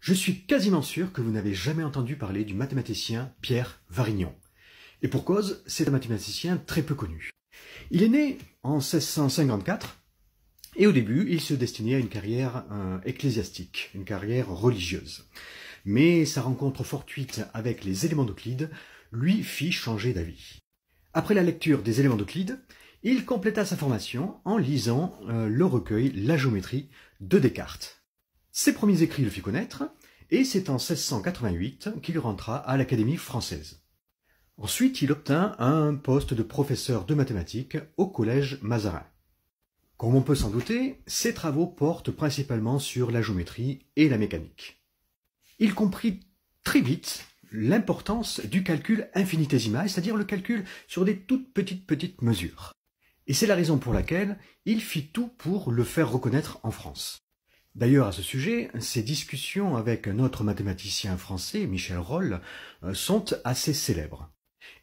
Je suis quasiment sûr que vous n'avez jamais entendu parler du mathématicien Pierre Varignon. Et pour cause, c'est un mathématicien très peu connu. Il est né en 1654 et au début, il se destinait à une carrière euh, ecclésiastique, une carrière religieuse. Mais sa rencontre fortuite avec les éléments d'Euclide lui fit changer d'avis. Après la lecture des éléments d'Euclide, il compléta sa formation en lisant euh, le recueil La géométrie de Descartes. Ses premiers écrits le fit connaître, et c'est en 1688 qu'il rentra à l'Académie française. Ensuite, il obtint un poste de professeur de mathématiques au Collège Mazarin. Comme on peut s'en douter, ses travaux portent principalement sur la géométrie et la mécanique. Il comprit très vite l'importance du calcul infinitésimal, c'est-à-dire le calcul sur des toutes petites petites mesures. Et c'est la raison pour laquelle il fit tout pour le faire reconnaître en France. D'ailleurs, à ce sujet, ses discussions avec un autre mathématicien français, Michel Rolle, euh, sont assez célèbres.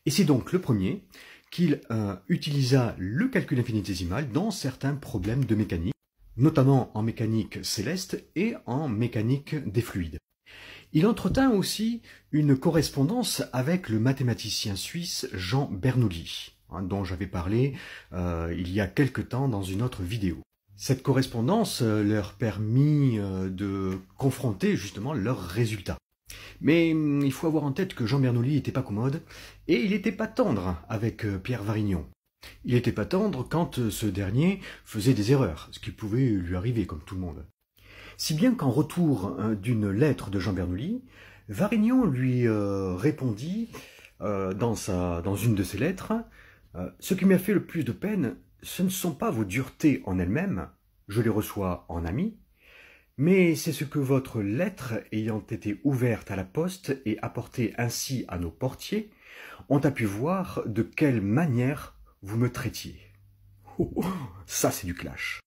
Et c'est donc le premier qu'il euh, utilisa le calcul infinitésimal dans certains problèmes de mécanique, notamment en mécanique céleste et en mécanique des fluides. Il entretint aussi une correspondance avec le mathématicien suisse Jean Bernoulli, hein, dont j'avais parlé euh, il y a quelque temps dans une autre vidéo. Cette correspondance euh, leur permit euh, de confronter justement leurs résultats. Mais hum, il faut avoir en tête que Jean Bernoulli n'était pas commode et il n'était pas tendre avec euh, Pierre Varignon. Il n'était pas tendre quand ce dernier faisait des erreurs, ce qui pouvait lui arriver comme tout le monde. Si bien qu'en retour hein, d'une lettre de Jean Bernoulli, Varignon lui répondit dans, dans une de ses lettres Ce qui m'a fait le plus de peine, ce ne sont pas vos duretés en elles-mêmes, je les reçois en ami, mais c'est ce que votre lettre ayant été ouverte à la poste et apportée ainsi à nos portiers, ont a pu voir de quelle manière vous me traitiez. Oh, ça c'est du clash.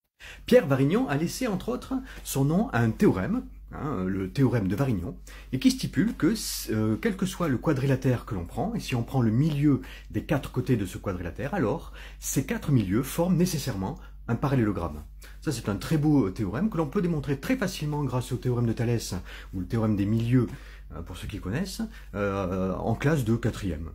Pierre Varignon a laissé entre autres son nom à un théorème Hein, le théorème de Varignon, et qui stipule que, euh, quel que soit le quadrilatère que l'on prend, et si on prend le milieu des quatre côtés de ce quadrilatère, alors ces quatre milieux forment nécessairement un parallélogramme. Ça, c'est un très beau euh, théorème que l'on peut démontrer très facilement grâce au théorème de Thalès, ou le théorème des milieux, hein, pour ceux qui connaissent, euh, en classe de quatrième.